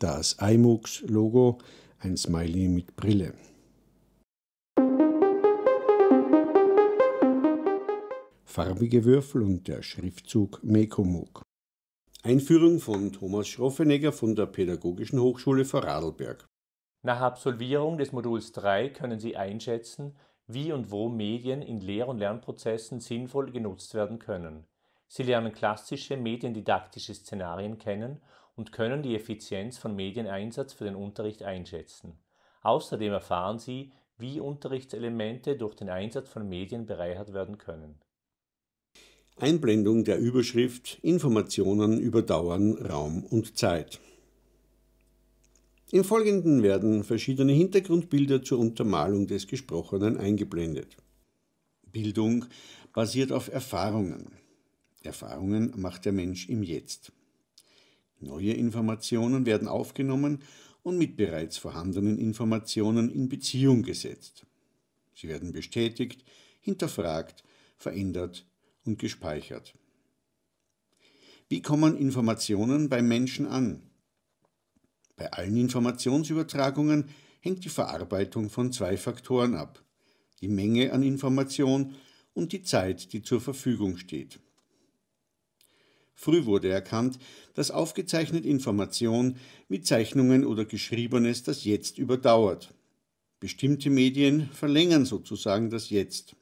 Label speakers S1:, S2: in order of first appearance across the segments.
S1: das iMux-Logo, ein Smiley mit Brille. Farbige Würfel und der Schriftzug Mekomuk. Einführung von Thomas Schroffenegger von der Pädagogischen Hochschule Vorarlberg. Nach Absolvierung des Moduls 3 können Sie einschätzen, wie und wo Medien in Lehr- und Lernprozessen sinnvoll genutzt werden können. Sie lernen klassische mediendidaktische Szenarien kennen und können die Effizienz von Medieneinsatz für den Unterricht einschätzen. Außerdem erfahren sie, wie Unterrichtselemente durch den Einsatz von Medien bereichert werden können. Einblendung der Überschrift Informationen über Dauern, Raum und Zeit. Im Folgenden werden verschiedene Hintergrundbilder zur Untermalung des Gesprochenen eingeblendet. Bildung basiert auf Erfahrungen. Erfahrungen macht der Mensch im Jetzt. Neue Informationen werden aufgenommen und mit bereits vorhandenen Informationen in Beziehung gesetzt. Sie werden bestätigt, hinterfragt, verändert und gespeichert. Wie kommen Informationen beim Menschen an? Bei allen Informationsübertragungen hängt die Verarbeitung von zwei Faktoren ab, die Menge an Information und die Zeit, die zur Verfügung steht. Früh wurde erkannt, dass aufgezeichnet Information mit Zeichnungen oder Geschriebenes das Jetzt überdauert. Bestimmte Medien verlängern sozusagen das Jetzt.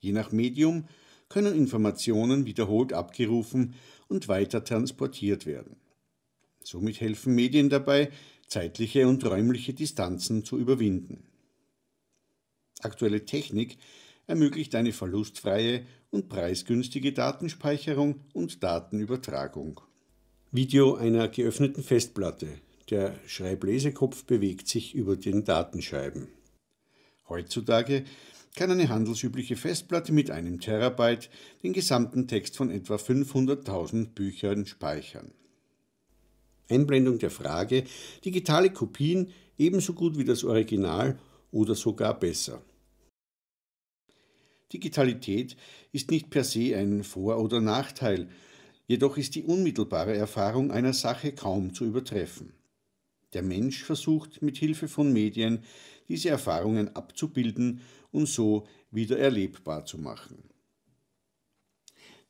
S1: Je nach Medium können Informationen wiederholt abgerufen und weiter transportiert werden. Somit helfen Medien dabei, zeitliche und räumliche Distanzen zu überwinden. Aktuelle Technik ermöglicht eine verlustfreie und preisgünstige Datenspeicherung und Datenübertragung. Video einer geöffneten Festplatte. Der Schreiblesekopf bewegt sich über den Datenscheiben. Heutzutage kann eine handelsübliche Festplatte mit einem Terabyte den gesamten Text von etwa 500.000 Büchern speichern. Einblendung der Frage, digitale Kopien ebenso gut wie das Original oder sogar besser. Digitalität ist nicht per se ein Vor- oder Nachteil, jedoch ist die unmittelbare Erfahrung einer Sache kaum zu übertreffen. Der Mensch versucht mit Hilfe von Medien diese Erfahrungen abzubilden und so wieder erlebbar zu machen.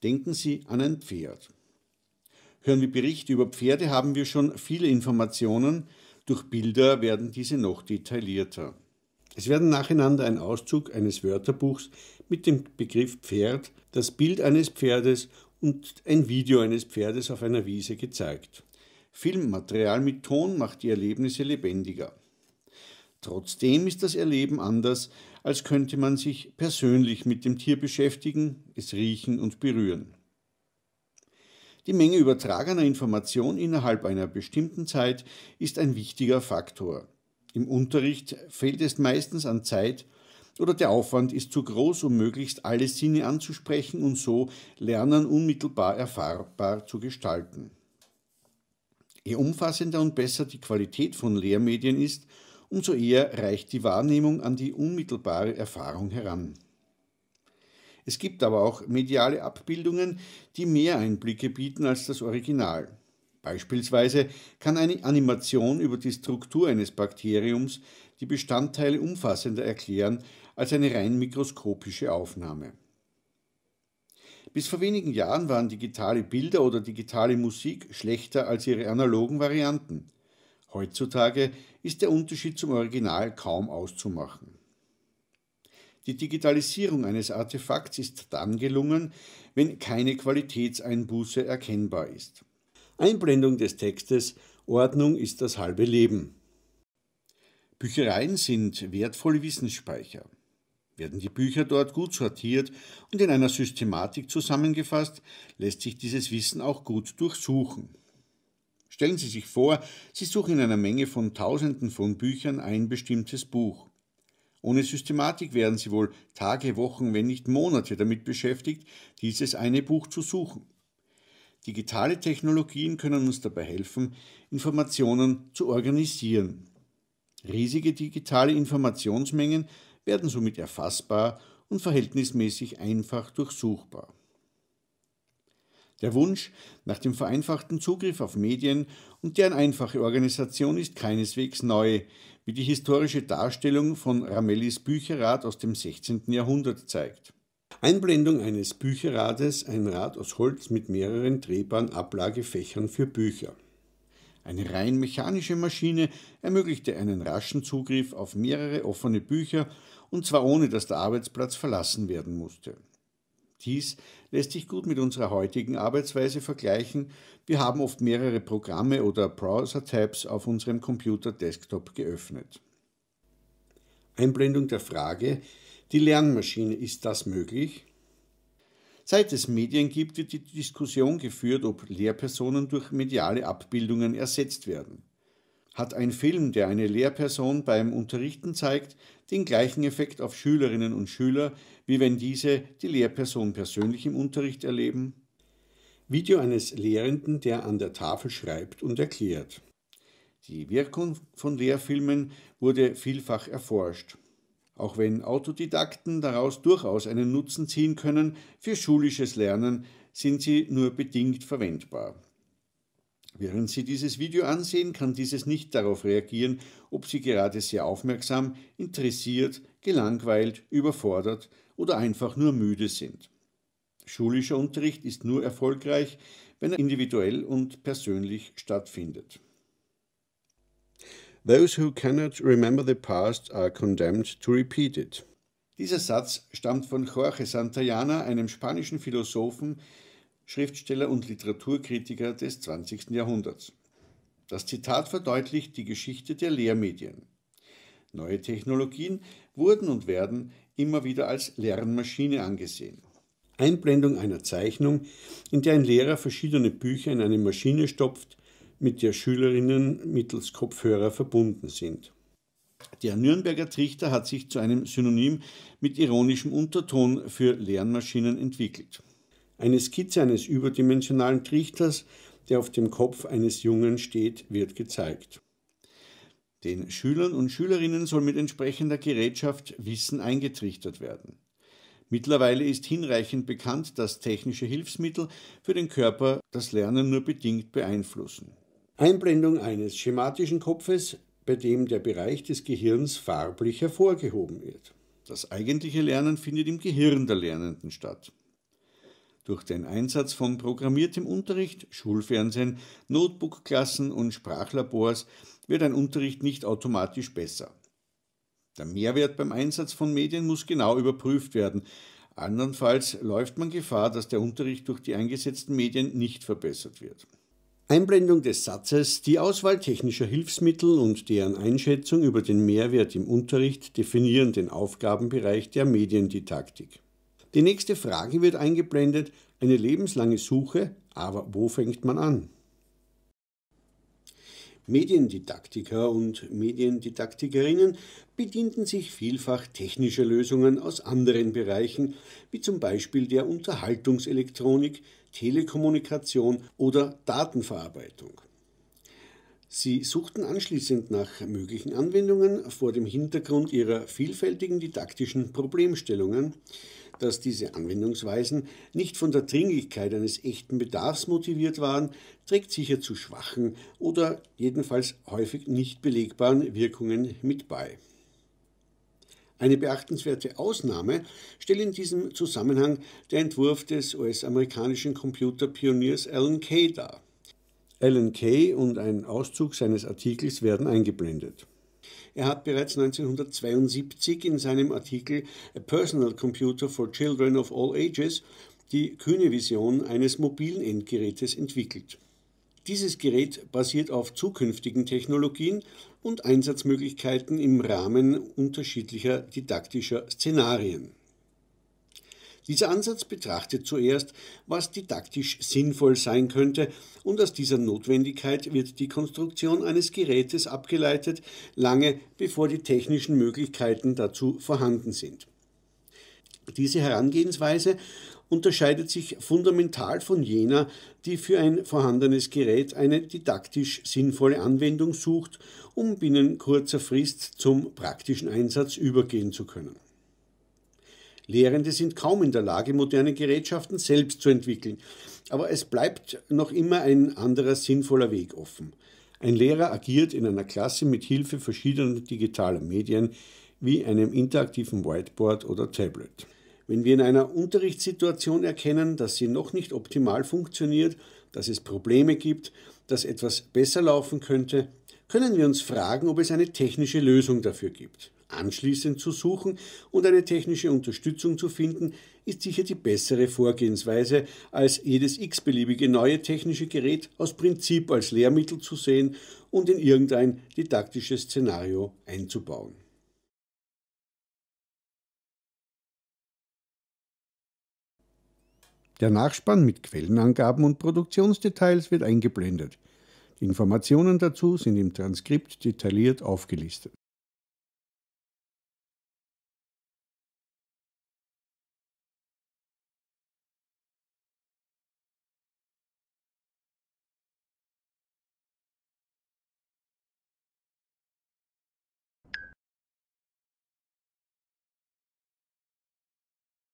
S1: Denken Sie an ein Pferd. Hören wir Berichte über Pferde, haben wir schon viele Informationen, durch Bilder werden diese noch detaillierter. Es werden nacheinander ein Auszug eines Wörterbuchs mit dem Begriff Pferd das Bild eines Pferdes und ein Video eines Pferdes auf einer Wiese gezeigt. Filmmaterial mit Ton macht die Erlebnisse lebendiger. Trotzdem ist das Erleben anders, als könnte man sich persönlich mit dem Tier beschäftigen, es riechen und berühren. Die Menge übertragener Information innerhalb einer bestimmten Zeit ist ein wichtiger Faktor. Im Unterricht fehlt es meistens an Zeit, oder der Aufwand ist zu groß, um möglichst alle Sinne anzusprechen und so Lernen unmittelbar erfahrbar zu gestalten. Je umfassender und besser die Qualität von Lehrmedien ist, umso eher reicht die Wahrnehmung an die unmittelbare Erfahrung heran. Es gibt aber auch mediale Abbildungen, die mehr Einblicke bieten als das Original. Beispielsweise kann eine Animation über die Struktur eines Bakteriums die Bestandteile umfassender erklären als eine rein mikroskopische Aufnahme. Bis vor wenigen Jahren waren digitale Bilder oder digitale Musik schlechter als ihre analogen Varianten. Heutzutage ist der Unterschied zum Original kaum auszumachen. Die Digitalisierung eines Artefakts ist dann gelungen, wenn keine Qualitätseinbuße erkennbar ist. Einblendung des Textes Ordnung ist das halbe Leben. Büchereien sind wertvolle Wissensspeicher. Werden die Bücher dort gut sortiert und in einer Systematik zusammengefasst, lässt sich dieses Wissen auch gut durchsuchen. Stellen Sie sich vor, Sie suchen in einer Menge von Tausenden von Büchern ein bestimmtes Buch. Ohne Systematik werden Sie wohl Tage, Wochen, wenn nicht Monate damit beschäftigt, dieses eine Buch zu suchen. Digitale Technologien können uns dabei helfen, Informationen zu organisieren. Riesige digitale Informationsmengen werden somit erfassbar und verhältnismäßig einfach durchsuchbar. Der Wunsch nach dem vereinfachten Zugriff auf Medien und deren einfache Organisation ist keineswegs neu, wie die historische Darstellung von Ramellis Bücherrat aus dem 16. Jahrhundert zeigt. Einblendung eines Bücherrades, ein Rad aus Holz mit mehreren drehbaren Ablagefächern für Bücher. Eine rein mechanische Maschine ermöglichte einen raschen Zugriff auf mehrere offene Bücher und zwar ohne dass der Arbeitsplatz verlassen werden musste. Dies lässt sich gut mit unserer heutigen Arbeitsweise vergleichen. Wir haben oft mehrere Programme oder Browser-Tabs auf unserem Computer-Desktop geöffnet. Einblendung der Frage, die Lernmaschine, ist das möglich? Seit es Medien gibt, wird die Diskussion geführt, ob Lehrpersonen durch mediale Abbildungen ersetzt werden. Hat ein Film, der eine Lehrperson beim Unterrichten zeigt, den gleichen Effekt auf Schülerinnen und Schüler, wie wenn diese die Lehrperson persönlich im Unterricht erleben? Video eines Lehrenden, der an der Tafel schreibt und erklärt. Die Wirkung von Lehrfilmen wurde vielfach erforscht. Auch wenn Autodidakten daraus durchaus einen Nutzen ziehen können, für schulisches Lernen sind sie nur bedingt verwendbar. Während Sie dieses Video ansehen, kann dieses nicht darauf reagieren, ob Sie gerade sehr aufmerksam, interessiert, gelangweilt, überfordert oder einfach nur müde sind. Schulischer Unterricht ist nur erfolgreich, wenn er individuell und persönlich stattfindet. Those who cannot remember the past are condemned to repeat it. Dieser Satz stammt von Jorge Santayana, einem spanischen Philosophen, Schriftsteller und Literaturkritiker des 20. Jahrhunderts. Das Zitat verdeutlicht die Geschichte der Lehrmedien. Neue Technologien wurden und werden immer wieder als Lernmaschine angesehen. Einblendung einer Zeichnung, in der ein Lehrer verschiedene Bücher in eine Maschine stopft, mit der Schülerinnen mittels Kopfhörer verbunden sind. Der Nürnberger Trichter hat sich zu einem Synonym mit ironischem Unterton für Lernmaschinen entwickelt. Eine Skizze eines überdimensionalen Trichters, der auf dem Kopf eines Jungen steht, wird gezeigt. Den Schülern und Schülerinnen soll mit entsprechender Gerätschaft Wissen eingetrichtert werden. Mittlerweile ist hinreichend bekannt, dass technische Hilfsmittel für den Körper das Lernen nur bedingt beeinflussen. Einblendung eines schematischen Kopfes, bei dem der Bereich des Gehirns farblich hervorgehoben wird. Das eigentliche Lernen findet im Gehirn der Lernenden statt durch den Einsatz von programmiertem Unterricht, Schulfernsehen, Notebookklassen und Sprachlabors wird ein Unterricht nicht automatisch besser. Der Mehrwert beim Einsatz von Medien muss genau überprüft werden. Andernfalls läuft man Gefahr, dass der Unterricht durch die eingesetzten Medien nicht verbessert wird. Einblendung des Satzes, die Auswahl technischer Hilfsmittel und deren Einschätzung über den Mehrwert im Unterricht definieren den Aufgabenbereich der Mediendidaktik. Die nächste Frage wird eingeblendet, eine lebenslange Suche, aber wo fängt man an? Mediendidaktiker und Mediendidaktikerinnen bedienten sich vielfach technischer Lösungen aus anderen Bereichen, wie zum Beispiel der Unterhaltungselektronik, Telekommunikation oder Datenverarbeitung. Sie suchten anschließend nach möglichen Anwendungen vor dem Hintergrund ihrer vielfältigen didaktischen Problemstellungen, dass diese Anwendungsweisen nicht von der Dringlichkeit eines echten Bedarfs motiviert waren, trägt sicher zu schwachen oder jedenfalls häufig nicht belegbaren Wirkungen mit bei. Eine beachtenswerte Ausnahme stellt in diesem Zusammenhang der Entwurf des US-amerikanischen Computerpioniers Alan Kay dar. Alan Kay und ein Auszug seines Artikels werden eingeblendet. Er hat bereits 1972 in seinem Artikel A Personal Computer for Children of All Ages die kühne Vision eines mobilen Endgerätes entwickelt. Dieses Gerät basiert auf zukünftigen Technologien und Einsatzmöglichkeiten im Rahmen unterschiedlicher didaktischer Szenarien. Dieser Ansatz betrachtet zuerst, was didaktisch sinnvoll sein könnte, und aus dieser Notwendigkeit wird die Konstruktion eines Gerätes abgeleitet, lange bevor die technischen Möglichkeiten dazu vorhanden sind. Diese Herangehensweise unterscheidet sich fundamental von jener, die für ein vorhandenes Gerät eine didaktisch sinnvolle Anwendung sucht, um binnen kurzer Frist zum praktischen Einsatz übergehen zu können. Lehrende sind kaum in der Lage, moderne Gerätschaften selbst zu entwickeln. Aber es bleibt noch immer ein anderer sinnvoller Weg offen. Ein Lehrer agiert in einer Klasse mit Hilfe verschiedener digitaler Medien wie einem interaktiven Whiteboard oder Tablet. Wenn wir in einer Unterrichtssituation erkennen, dass sie noch nicht optimal funktioniert, dass es Probleme gibt, dass etwas besser laufen könnte, können wir uns fragen, ob es eine technische Lösung dafür gibt anschließend zu suchen und eine technische Unterstützung zu finden, ist sicher die bessere Vorgehensweise, als jedes x-beliebige neue technische Gerät aus Prinzip als Lehrmittel zu sehen und in irgendein didaktisches Szenario einzubauen. Der Nachspann mit Quellenangaben und Produktionsdetails wird eingeblendet. Die Informationen dazu sind im Transkript detailliert aufgelistet.